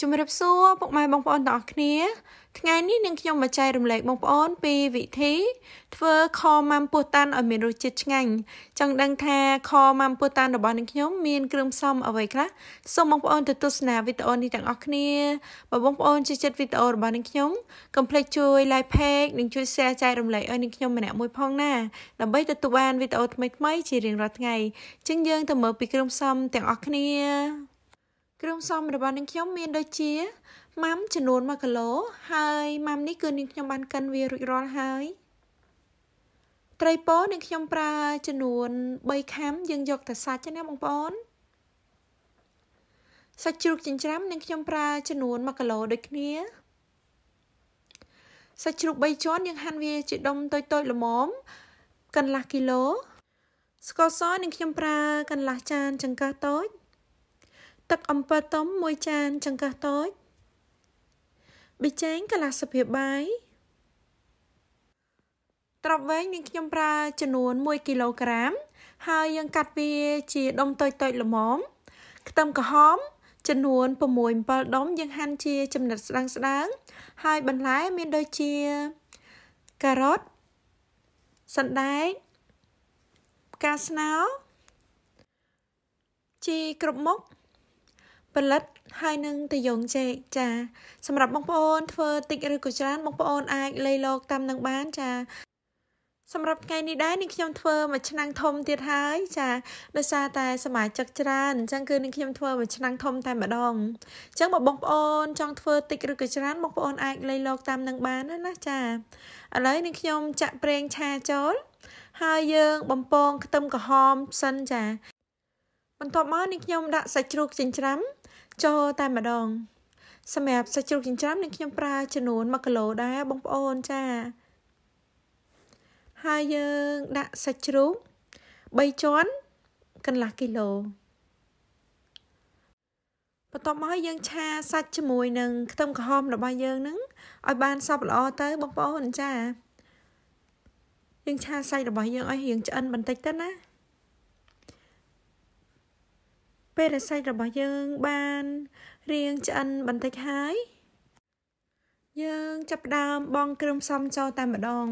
ជំរាបសួរពុកម៉ែបងប្អូនទាំងអស់គ្នា ថ្ងៃនេះនឹងខ្ញុំមកចែករំលែកបងប្អូនពីវិធីធ្វើខម៉ាំពោះតាន់ឲ្យមានរសជាតិឆ្ងាញ់ចង់ដឹងថាខម៉ាំពោះតាន់របស់នឹងខ្ញុំមានគ្រឿងផ្សំអ្វីខ្លះសូមបងប្អូនទៅទស្សនាវីដេអូនេះទាំងអស់គ្នាបើបងប្អូនចូលចិត្តវីដេអូរបស់នឹងខ្ញុំកុំភ្លេចជួយ like page និងជួយ share ចែករំលែកឲ្យនឹងខ្ញុំម្នាក់មួយផងណាដើម្បីទទួលបានវីដេអូថ្មីៗជារៀងរាល់ថ្ងៃចឹងយើងទៅមើលពីគ្រឿងផ្សំទាំងអស់គ្នាគ្រឿងផ្សំរបស់នាងខ្ញុំមានដូចជាម៉ាំចំនួន1គីឡូហើយម៉ាំនេះគឺនាងខ្ញុំបានកិនវារួចរាល់ហើយត្រីពោនាងខ្ញុំប្រើចំនួន3ខាំយើងយកតែសាច់ណាបងប្អូនសាច់ជ្រូកចិញ្ច្រាំនាងខ្ញុំប្រើចំនួន1គីឡូដូចគ្នាសាច់ជ្រូក3ជាន់យើងហាន់វាជាដុំតូចៗល្មមកន្លះគីឡូស្ករសនាងខ្ញុំប្រើកន្លះចាន ចង្កឹះតូចទឹកអំពិលទុំមួយចានចង្កឹះតូចប៊ីចេងកលាសភាពបាយត្រប់វែងនាងខ្ញុំប្រើចំនួន1គីឡូក្រាម ហើយយើងកាត់វាជាដុំតូចៗល្មមខ្ទឹមក្រហមចំនួន6 7ដុំយើងហាន់ជាចំណិតស្ដើងស្ដើងហើយបន្លែមានដូចជា ការ៉ុតសណ្ដែកផ្កាស្នោជីគ្រប់មុខផលិតហើយនឹងតយងចេកចា សម្រាប់បងប្អូនធ្វើតិចឬក៏ច្រើន បងប្អូនអាចលៃលកតាមនឹងបានចា សម្រាប់ថ្ងៃនេះដែរនឹងខ្ញុំធ្វើមួយឆ្នាំងធំទៀតហើយចាដោយសារតែ សមាជិកច្រើនអញ្ចឹងគឺនឹងខ្ញុំធ្វើមួយឆ្នាំងធំតែម្ដងអញ្ចឹងបើបងប្អូនចង់ធ្វើតិចឬក៏ច្រើនបងប្អូនអាចលៃលកតាមនឹងបានណាណាចាឥឡូវនឹងខ្ញុំចាក់ប្រេងឆាចូល ហើយយើងបំពងខ្ទឹមក្រហមសិនចាបន្ទាប់មកនេះខ្ញុំដាក់សាច់ជ្រូកចិញ្ច្រាំចូលតែម្ដងសម្រាប់សាច់ជ្រូកចិញ្ច្រាំនឹងខ្ញុំប្រើចំនួន1គីឡូដែរបងប្អូនចាហើយយើងដាក់សាច់ជ្រូក3ជាន់កន្លះគីឡូបន្ទាប់មកយើងឆាសាច់ជាមួយនឹងខ្ទឹមក្រហមរបស់យើងនឹងឲ្យបានសព្វល្អទៅ បងប្អូនចាយើងឆាសាច់របស់យើងឲ្យរាងឆ្អិនបន្តិចទៅណាពេលរសាច់របស់យើងបានរៀងឆ្អិនបន្តិចហើយ យើងចាប់ផ្ដើមបង គ្រឿងផ្សំចូលតែម្ដង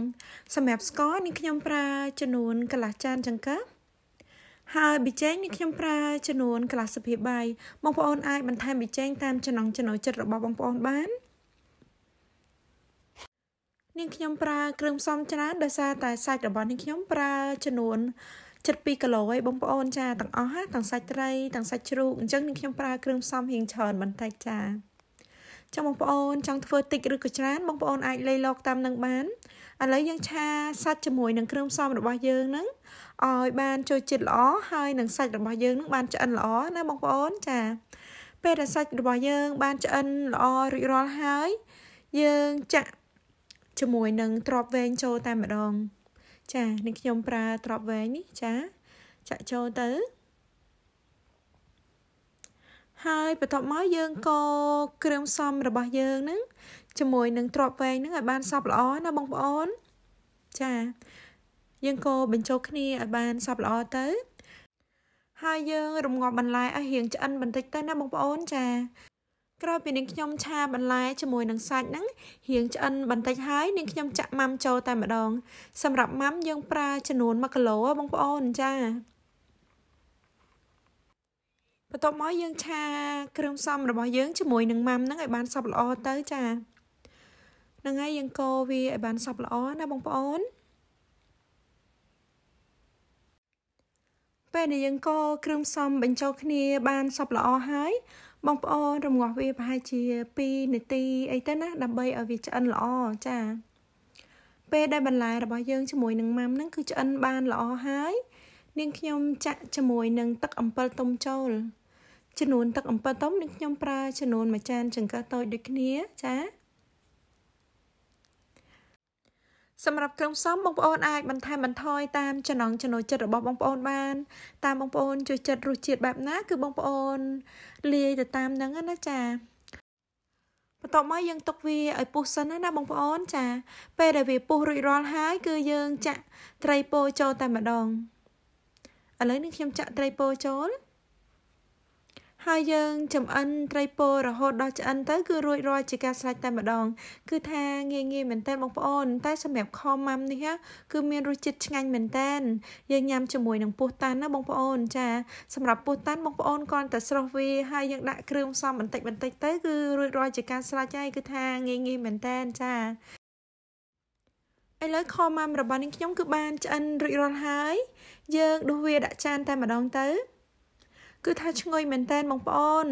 សម្រាប់ស្ករនេះខ្ញុំប្រើចំនួនកន្លះចានចង្កឹះហើយប៊ីចេងនេះខ្ញុំប្រើចំនួនកន្លះសុភាបាយបងប្អូនអាចបន្ថែមប៊ីចេង តាមចំណង់ចំណូលចិត្តរបស់បងប្អូនបាននាងខ្ញុំប្រើគ្រឿងផ្សំច្រើនដោយសារតែសាច់របស់នាងខ្ញុំប្រើចំនួនចិត្ត2គីឡូឯងបងប្អូនចាទាំងអស់ណាទាំងសាច់ត្រីទាំងសាច់ជ្រូកអញ្ចឹងនឹងខ្ញុំប្រើគ្រឿងផ្សំរៀងច្រើនបន្តិចចាចាំបងប្អូនចង់ធ្វើតិចឬក៏ច្រើនបងប្អូនអាចលេខលក តាមនឹងបានឥឡូវយើងឆាសាច់ជាមួយនឹងគ្រឿងផ្សំរបស់យើងនឹងឲ្យបានចូលជាតិល្អហើយនឹងសាច់របស់យើងនឹងបានឆ្អិនល្អណាបងប្អូនចាពេលដែលសាច់របស់យើង បានឆ្អិនល្អរួចរាល់ហើយយើងចាក់ជាមួយនឹងទ្របវែងចូលតែម្ដងចានេះខ្ញុំប្រើទ្របវែងនេះចាចាក់ចូលទៅ ហើយបន្ទាប់មកយើងក៏គ្រឿងផ្សំរបស់យើងនឹងជាមួយនឹងទ្របវែងនឹងឲ្យបានសព្វល្អណាបងប្អូនចាយើងក៏បញ្ចូលគ្នាឲ្យបានសព្វល្អទៅ ហើយយើងរងាប់បន្លែឲ្យរៀងឆ្អិនបន្តិចទៅណាបងប្អូនចាក្រោយពីនាងខ្ញុំឆាបន្លែជាមួយនឹងសាច់ហ្នឹងរៀងឆ្អិនបន្តិចហើយនាងខ្ញុំចាក់ម៉ាំចូលតែម្ដងសម្រាប់ម៉ាំយើងប្រើចំនួន1គីឡូបងប្អូនចាបន្ទាប់មកយើងឆាគ្រឿងផ្សំរបស់យើងជាមួយនឹងម៉ាំហ្នឹងឲ្យបានសព្វល្អទៅចាហ្នឹងហើយយើងកូរវាឲ្យបានសព្វល្អណាបងប្អូនពេលដែលយើងកូរគ្រឿងផ្សំបញ្ចូលគ្នាបានសព្វល្អហើយបងប្អូនរងាស់វាប្រហែលជា2នាទីអីទៅណាដើម្បីឲ្យវាឆ្អិនល្អចាពេលដែលបន្លែរបស់យើងជាមួយនឹងម៉ាំហ្នឹងគឺឆ្អិនបានល្អហើយនាងខ្ញុំចាក់ជាមួយនឹងទឹកអំពិលទុំចូលចំនួនទឹកអំពិលទុំនាងខ្ញុំប្រើចំនួនមួយចាន ចង្កឹះតូចដូចគ្នាចាសម្រាប់គ្រឿងផ្សំបងប្អូនអាចបន្ថែមបន្ថយតាមចំណង់ចំណូលចិត្តរបស់បងប្អូនបាន តាមបងប្អូនចូលចិត្តរសជាតិបែបណាគឺបងប្អូន លាយទៅតាមហ្នឹងណាចាបន្ទាប់មកយើងទុកវាឲ្យពុះសិនណាបងប្អូនចា ពេលដែលវាពុះរួចរាល់ហើយ គឺយើងចាក់ត្រីពោចូលតែម្ដងឥឡូវនេះខ្ញុំចាក់ត្រីពោចូលហើយយើងចំអិនត្រីពោរហូតដល់ឆ្អិនទៅគឺរួចរាល់ជាការស្រេចតែម្ដង គឺថាងាយងាយមែនតើបងប្អូនតែសម្រាប់ខម៉ាំនេះគឺមានរសជាតិឆ្ងាញ់មែនតើយើងញ៉ាំជាមួយនឹងពោះតាន់ណាបងប្អូនចា សម្រាប់ពោះតាន់បងប្អូនគ្រាន់តែស្រុះវាហើយយើងដាក់គ្រឿងផ្សំបន្តិចបន្តិចទៅគឺរួចរាល់ជាការស្រេចហើយគឺថាងាយងាយមែនតើចាឥឡូវខម៉ាំរបស់នាងខ្ញុំគឺបានឆ្អិនរួចរាល់ហើយយើងដួសវាដាក់ចាន តែម្ដងទៅគឺថាឈ្ងុយមែនតែនបងប្អូន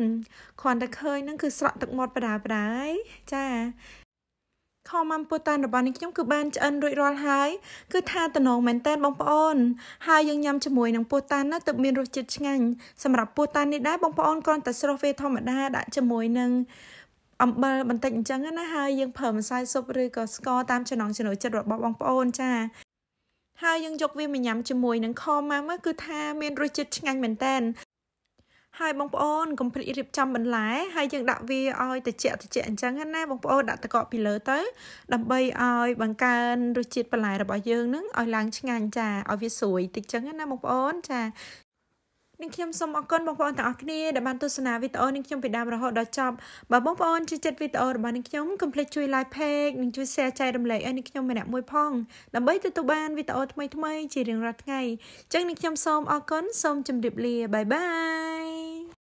គ្រាន់តែឃើញនឹងគឺស្រក់ទឹកមាត់បដាបដាយចាខមមពុតានរបស់នេះខ្ញុំគឺបានឆ្អិនរួចរាល់ហើយ គឺថាតំណងមែនតែនបងប្អូនហើយយើងញ៉ាំជាមួយនឹងពុតាននោះទើបមានរសជាតិឆ្ងាញ់សម្រាប់ពុតាននេះដែរបងប្អូនគ្រាន់តែស្រុះវាធម្មតាដាក់ជាមួយនឹងអំបិលបន្តិចអញ្ចឹងណាហើយយើងប្រើម្សៅស៊ុបឬក៏ស្ករតាមចំណង់ចំណូលចិត្តរបស់បងប្អូនចា ហើយយើងយកវាមកញ៉ាំជាមួយនឹងខម៉ាំគឺថាមានរសជាតិឆ្ងាញ់មែនតើហើយបងប្អូនកុំភ្លេចរៀបចំបន្លែហើយយើងដាក់វាឲ្យត្រជាក់ត្រជាក់អញ្ចឹងណាបងប្អូនដាក់ទឹកកកពីលើទៅ ដើម្បីឲ្យបង្កើនរសជាតិបន្លែរបស់យើងនឹងឲ្យឡើងឆ្ងាញ់ចាឲ្យវាស្រួយតិចចឹងណាបងប្អូន ចានឹងខ្ញុំសូមអរគុណបងប្អូនទាំងអស់គ្នាដែលបានទស្សនាវីដេអូនេះខ្ញុំពីដើមរហូតដល់ចប់បើបងប្អូនចូលចិត្តវីដេអូរបស់នេះខ្ញុំកុំភ្លេចជួយ like page និងជួយ share ចែករំលែកឲ្យនេះខ្ញុំម្នាក់មួយផងដើម្បីទទួលបានវីដេអូថ្មីៗជារៀងរាល់ថ្ងៃអញ្ចឹងនេះខ្ញុំសូមអរគុណសូមជម្រាបលាបាយបាយ